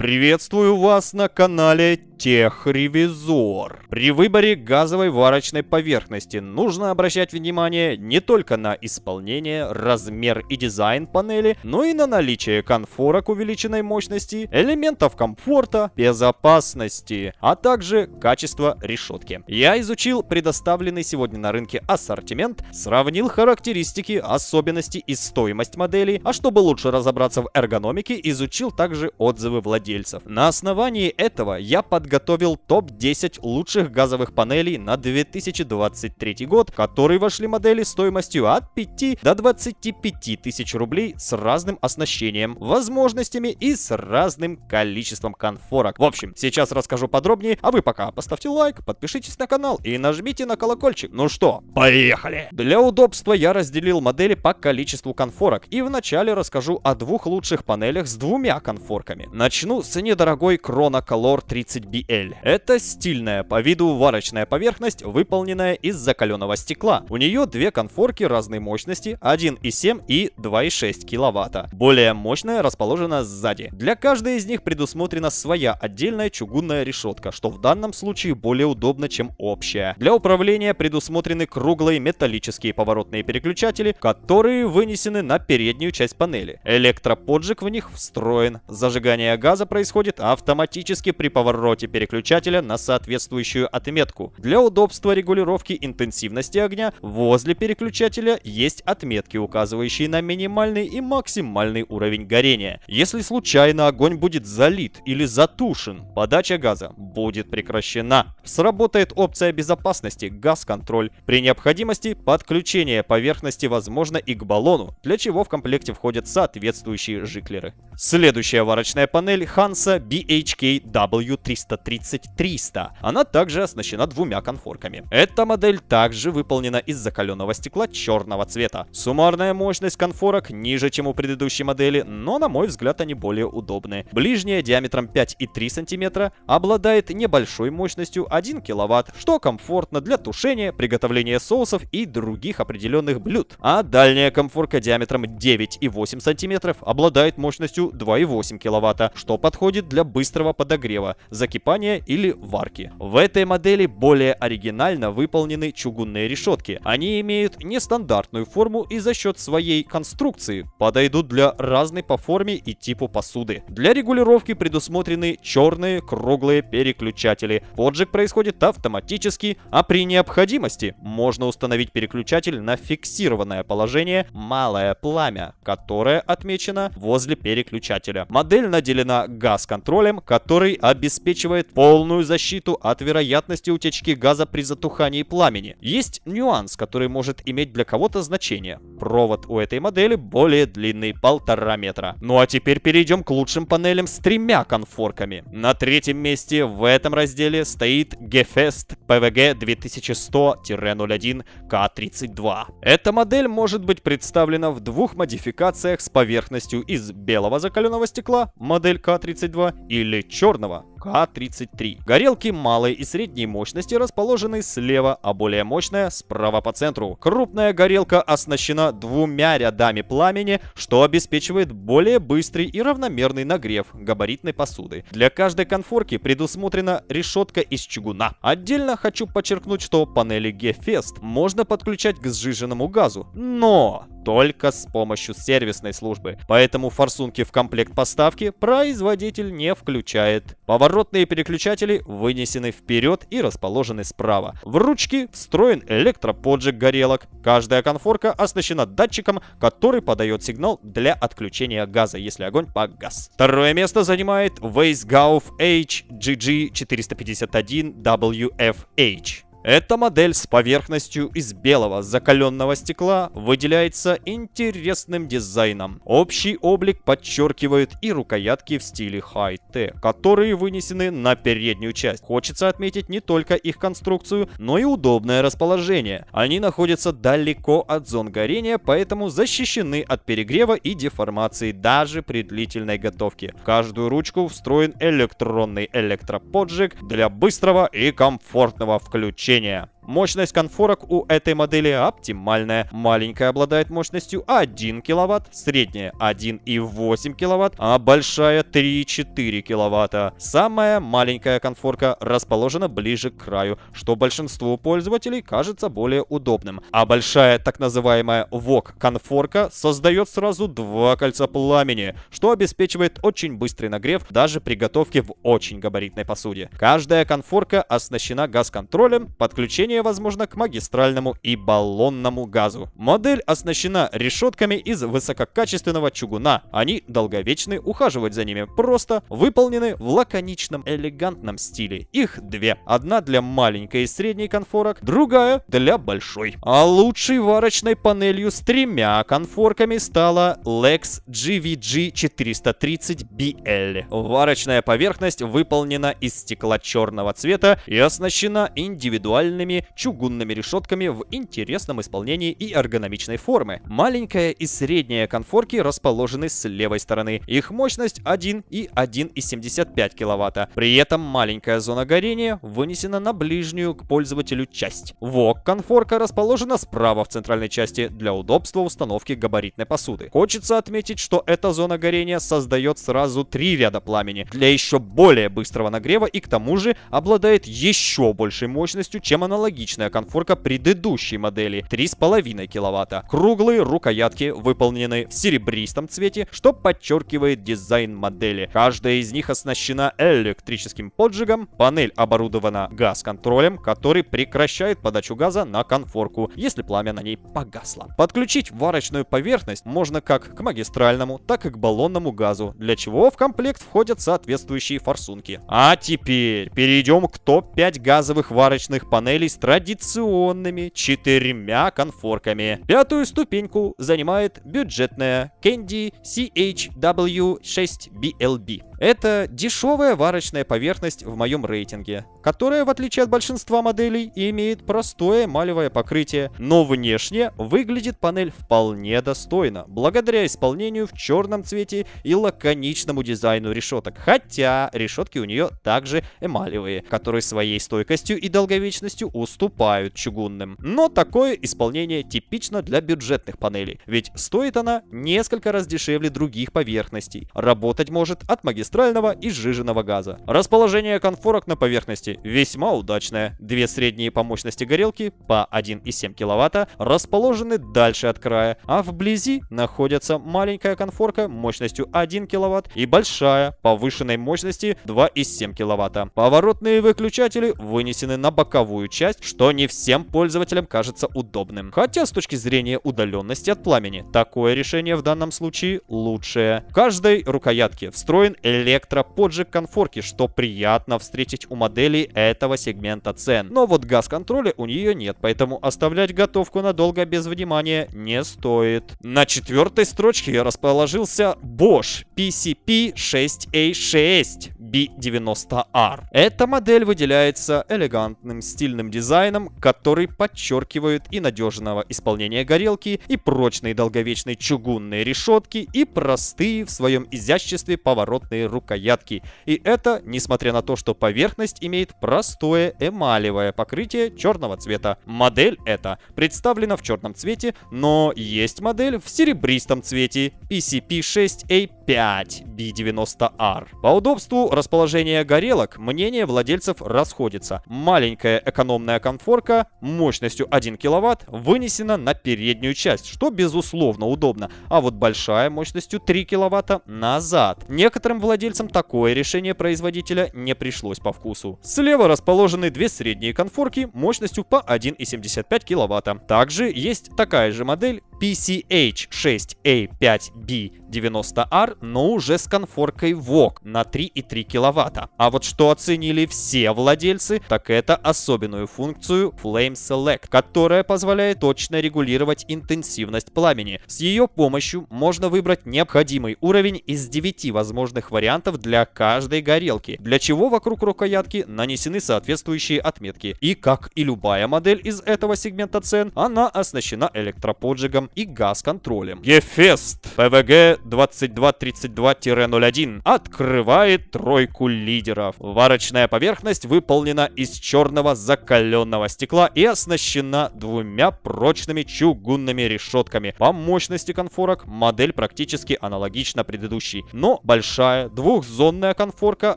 Приветствую вас на канале Техревизор. При выборе газовой варочной поверхности нужно обращать внимание не только на исполнение, размер и дизайн панели, но и на наличие конфорок увеличенной мощности, элементов комфорта, безопасности, а также качество решетки. Я изучил предоставленный сегодня на рынке ассортимент, сравнил характеристики, особенности и стоимость моделей, а чтобы лучше разобраться в эргономике, изучил также отзывы владельцев владельцев. На основании этого я подготовил топ-10 лучших газовых панелей на 2023 год, в которые вошли модели стоимостью от 5 до 25 тысяч рублей с разным оснащением, возможностями и с разным количеством конфорок. В общем, сейчас расскажу подробнее, а вы пока поставьте лайк, подпишитесь на канал и нажмите на колокольчик. Ну что, поехали! Для удобства я разделил модели по количеству конфорок и вначале расскажу о двух лучших панелях с двумя конфорками. Начну появился недорогой Chronocolor 30BL. Это стильная по виду варочная поверхность, выполненная из закаленного стекла. У нее две конфорки разной мощности 1,7 и 2,6 киловатта. Более мощная расположена сзади. Для каждой из них предусмотрена своя отдельная чугунная решетка, что в данном случае более удобно, чем общая. Для управления предусмотрены круглые металлические поворотные переключатели, которые вынесены на переднюю часть панели. Электроподжиг в них встроен. Зажигание газа происходит автоматически при повороте переключателя на соответствующую отметку. Для удобства регулировки интенсивности огня возле переключателя есть отметки, указывающие на минимальный и максимальный уровень горения. Если случайно огонь будет залит или затушен, подача газа будет прекращена. Сработает опция безопасности «Газ-контроль». При необходимости подключение поверхности возможно и к баллону, для чего в комплекте входят соответствующие жиклеры. Следующая варочная панель – Hansa BHKW330-300. Она также оснащена двумя конфорками. Эта модель также выполнена из закаленного стекла черного цвета. Суммарная мощность конфорок ниже, чем у предыдущей модели, но на мой взгляд они более удобны. Ближняя диаметром 5,3 см обладает небольшой мощностью 1 кВт, что комфортно для тушения, приготовления соусов и других определенных блюд. А дальняя комфорка диаметром 9,8 см обладает мощностью 2,8 кВт, что подходит для быстрого подогрева, закипания или варки. В этой модели более оригинально выполнены чугунные решетки. Они имеют нестандартную форму и за счет своей конструкции подойдут для разной по форме и типу посуды. Для регулировки предусмотрены черные круглые переключатели. Поджиг происходит автоматически, а при необходимости можно установить переключатель на фиксированное положение «малое пламя», которое отмечено возле переключателя. Модель наделена газ-контролем, который обеспечивает полную защиту от вероятности утечки газа при затухании пламени. Есть нюанс, который может иметь для кого-то значение. Провод у этой модели более длинный, полтора метра. Ну а теперь перейдем к лучшим панелям с тремя конфорками. На третьем месте в этом разделе стоит Gefest PVG 2100-01 k 32 Эта модель может быть представлена в двух модификациях с поверхностью из белого закаленного стекла, модель К 32 или черного. К-33. Горелки малой и средней мощности расположены слева, а более мощная справа по центру. Крупная горелка оснащена двумя рядами пламени, что обеспечивает более быстрый и равномерный нагрев габаритной посуды. Для каждой конфорки предусмотрена решетка из чугуна. Отдельно хочу подчеркнуть, что панели Gefest можно подключать к сжиженному газу, но только с помощью сервисной службы. Поэтому форсунки в комплект поставки производитель не включает. Поворот Поворотные переключатели вынесены вперед и расположены справа. В ручке встроен электроподжиг горелок. Каждая конфорка оснащена датчиком, который подает сигнал для отключения газа, если огонь погас. Второе место занимает Weissgauf HGG 451WFH. Эта модель с поверхностью из белого закаленного стекла выделяется интересным дизайном. Общий облик подчеркивают и рукоятки в стиле хай-тек, которые вынесены на переднюю часть. Хочется отметить не только их конструкцию, но и удобное расположение. Они находятся далеко от зон горения, поэтому защищены от перегрева и деформации даже при длительной готовке. В каждую ручку встроен электронный электроподжиг для быстрого и комфортного включения общения. Мощность конфорок у этой модели оптимальная. Маленькая обладает мощностью 1 кВт, средняя 1,8 кВт, а большая 3,4 кВт. Самая маленькая конфорка расположена ближе к краю, что большинству пользователей кажется более удобным. А большая так называемая ВОК-конфорка создает сразу два кольца пламени, что обеспечивает очень быстрый нагрев даже при готовке в очень габаритной посуде. Каждая конфорка оснащена газ-контролем, подключение применение возможно к магистральному и баллонному газу. Модель оснащена решетками из высококачественного чугуна. Они долговечны, ухаживать за ними просто, выполнены в лаконичном элегантном стиле. Их две. Одна для маленькой и средней конфорок, другая для большой. А лучшей варочной панелью с тремя конфорками стала Lex GVG 430BL. Варочная поверхность выполнена из стекла черного цвета и оснащена индивидуальными чугунными решетками в интересном исполнении и эргономичной формы. Маленькая и средняя конфорки расположены с левой стороны. Их мощность 1 и 1,75 кВт. При этом маленькая зона горения вынесена на ближнюю к пользователю часть. ВОК-конфорка расположена справа в центральной части для удобства установки габаритной посуды. Хочется отметить, что эта зона горения создает сразу три ряда пламени для еще более быстрого нагрева и к тому же обладает еще большей мощностью, чем аналогичная аналогичная конфорка предыдущей модели 3,5 кВт. Круглые рукоятки выполнены в серебристом цвете, что подчеркивает дизайн модели. Каждая из них оснащена электрическим поджигом, панель оборудована газ-контролем, который прекращает подачу газа на конфорку, если пламя на ней погасло. Подключить варочную поверхность можно как к магистральному, так и к баллонному газу, для чего в комплект входят соответствующие форсунки. А теперь перейдем к топ-5 газовых варочных панелей с традиционными четырьмя конфорками. Пятую ступеньку занимает бюджетная Candy CHW6BLB. Это дешевая варочная поверхность в моем рейтинге, которая, в отличие от большинства моделей, имеет простое эмалевое покрытие, но внешне выглядит панель вполне достойно, благодаря исполнению в черном цвете и лаконичному дизайну решеток, хотя решетки у нее также эмалевые, которые своей стойкостью и долговечностью условия уступают чугунным. Но такое исполнение типично для бюджетных панелей, ведь стоит она несколько раз дешевле других поверхностей. Работать может от магистрального и сжиженного газа. Расположение конфорок на поверхности весьма удачное. Две средние по мощности горелки по 1,7 кВт расположены дальше от края, а вблизи находятся маленькая конфорка мощностью 1 кВт и большая повышенной мощности 2,7 кВт. Поворотные выключатели вынесены на боковую часть что не всем пользователям кажется удобным. Хотя с точки зрения удаленности от пламени, такое решение в данном случае лучшее. В каждой рукоятке встроен электроподжиг конфорки, что приятно встретить у моделей этого сегмента цен. Но вот газ-контроля у нее нет, поэтому оставлять готовку надолго без внимания не стоит. На четвертой строчке расположился Bosch PCP-6A6 B90R. Эта модель выделяется элегантным стильным дизайном дизайном, который подчеркивают и надежного исполнения горелки, и прочные долговечные чугунные решетки, и простые в своем изяществе поворотные рукоятки. И это, несмотря на то, что поверхность имеет простое эмалевое покрытие черного цвета. Модель эта представлена в черном цвете, но есть модель в серебристом цвете PCP-6A5B90R. По удобству расположения горелок мнение владельцев расходится. Маленькая экономная конфорка мощностью 1 кВт вынесена на переднюю часть, что безусловно удобно, а вот большая мощностью 3 кВт назад. Некоторым владельцам такое решение производителя не пришлось по вкусу. Слева расположены две средние конфорки мощностью по 1,75 кВт. Также есть такая же модель PCH6A5B90R, но уже с конфоркой VOG на 3,3 кВт. А вот что оценили все владельцы, так это особенную функцию Flame Select, которая позволяет точно регулировать интенсивность пламени. С ее помощью можно выбрать необходимый уровень из 9 возможных вариантов для каждой горелки, для чего вокруг рукоятки нанесены соответствующие отметки. И как и любая модель из этого сегмента цен, она оснащена электроподжигом и газ-контролем. Ефест ПВГ 2232-01 открывает тройку лидеров. Варочная поверхность выполнена из черного закаленного стекла и оснащена двумя прочными чугунными решетками. По мощности конфорок модель практически аналогична предыдущей, но большая двухзонная конфорка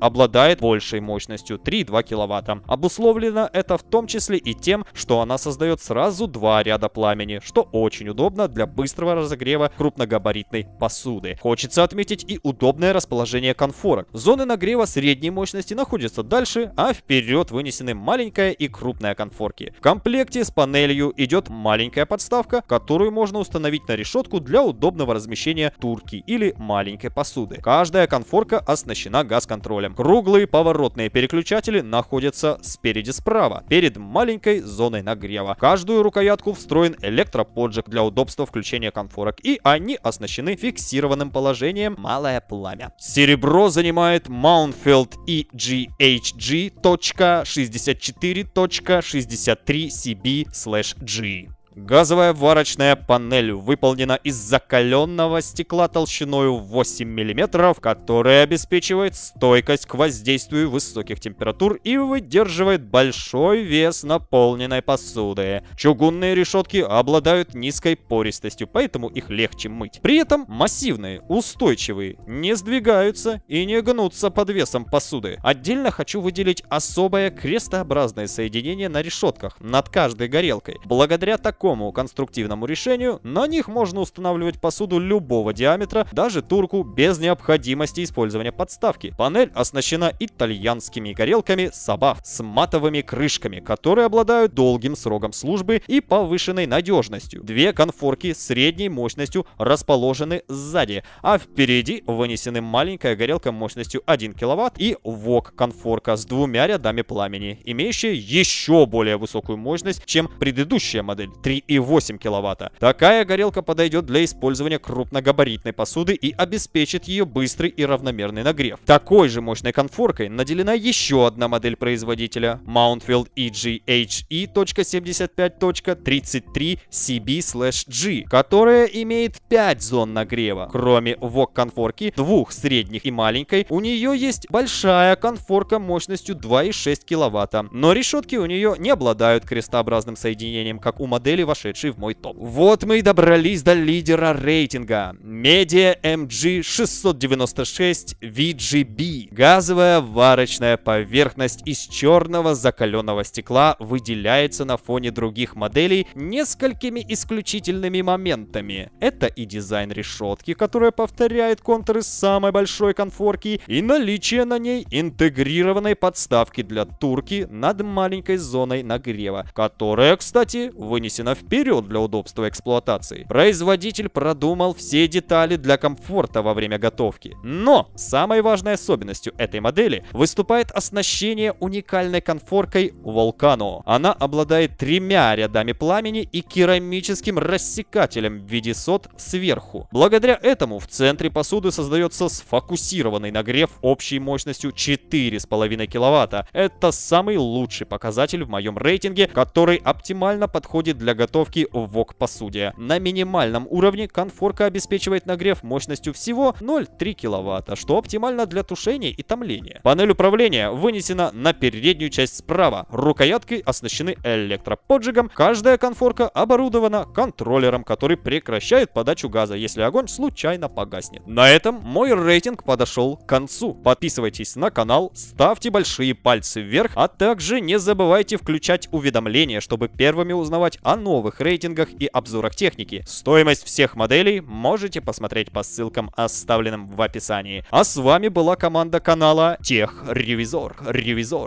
обладает большей мощностью 3,2 кВт. Обусловлено это в том числе и тем, что она создает сразу два ряда пламени, что очень удобно удобно для быстрого разогрева крупногабаритной посуды. Хочется отметить и удобное расположение конфорок. Зоны нагрева средней мощности находятся дальше, а вперед вынесены маленькая и крупная конфорки. В комплекте с панелью идет маленькая подставка, которую можно установить на решетку для удобного размещения турки или маленькой посуды. Каждая конфорка оснащена газ-контролем. Круглые поворотные переключатели находятся спереди справа, перед маленькой зоной нагрева. В каждую рукоятку встроен электроподжиг для удобства удобство включения конфорок, и они оснащены фиксированным положением «Малое пламя». Серебро занимает Маунфилд EGHG.64.63CB/G. Газовая варочная панель выполнена из закаленного стекла толщиной 8 мм, которое обеспечивает стойкость к воздействию высоких температур и выдерживает большой вес наполненной посуды. Чугунные решетки обладают низкой пористостью, поэтому их легче мыть. При этом массивные, устойчивые, не сдвигаются и не гнутся под весом посуды. Отдельно хочу выделить особое крестообразное соединение на решетках над каждой горелкой. Благодаря такому такому конструктивному решению на них можно устанавливать посуду любого диаметра, даже турку, без необходимости использования подставки. Панель оснащена итальянскими горелками Сабаф с матовыми крышками, которые обладают долгим сроком службы и повышенной надежностью. Две конфорки средней мощностью расположены сзади, а впереди вынесены маленькая горелка мощностью 1 кВт и ВОК-конфорка с двумя рядами пламени, имеющая еще более высокую мощность, чем предыдущая модель 3 3,8 кВт. Такая горелка подойдет для использования крупногабаритной посуды и обеспечит ее быстрый и равномерный нагрев. Такой же мощной конфоркой наделена еще одна модель производителя Mountfield EGHE.75.33CB/G, e которая имеет 5 зон нагрева. Кроме ВОК-конфорки, двух средних и маленькой, у нее есть большая конфорка мощностью 2,6 кВт, но решетки у нее не обладают крестообразным соединением, как у модели вошедший в мой топ. Вот мы и добрались до лидера рейтинга. Media MG 696 VGB. Газовая варочная поверхность из черного закаленного стекла выделяется на фоне других моделей несколькими исключительными моментами. Это и дизайн решетки, которая повторяет контуры самой большой конфорки, и наличие на ней интегрированной подставки для турки над маленькой зоной нагрева, которая, кстати, вынесена колено вперед для удобства эксплуатации, производитель продумал все детали для комфорта во время готовки. Но самой важной особенностью этой модели выступает оснащение уникальной конфоркой Volcano. Она обладает тремя рядами пламени и керамическим рассекателем в виде сот сверху. Благодаря этому в центре посуды создается сфокусированный нагрев общей мощностью 4,5 кВт. Это самый лучший показатель в моем рейтинге, который оптимально подходит для заготовки в вок-посуде. На минимальном уровне конфорка обеспечивает нагрев мощностью всего 0,3 кВт, что оптимально для тушения и томления. Панель управления вынесена на переднюю часть справа. Рукоятки оснащены электроподжигом. Каждая конфорка оборудована контроллером, который прекращает подачу газа, если огонь случайно погаснет. На этом мой рейтинг подошел к концу. Подписывайтесь на канал, ставьте большие пальцы вверх, а также не забывайте включать уведомления, чтобы первыми узнавать о новых новых рейтингах и обзорах техники. Стоимость всех моделей можете посмотреть по ссылкам, оставленным в описании. А с вами была команда канала Тех Ревизор. Ревизор.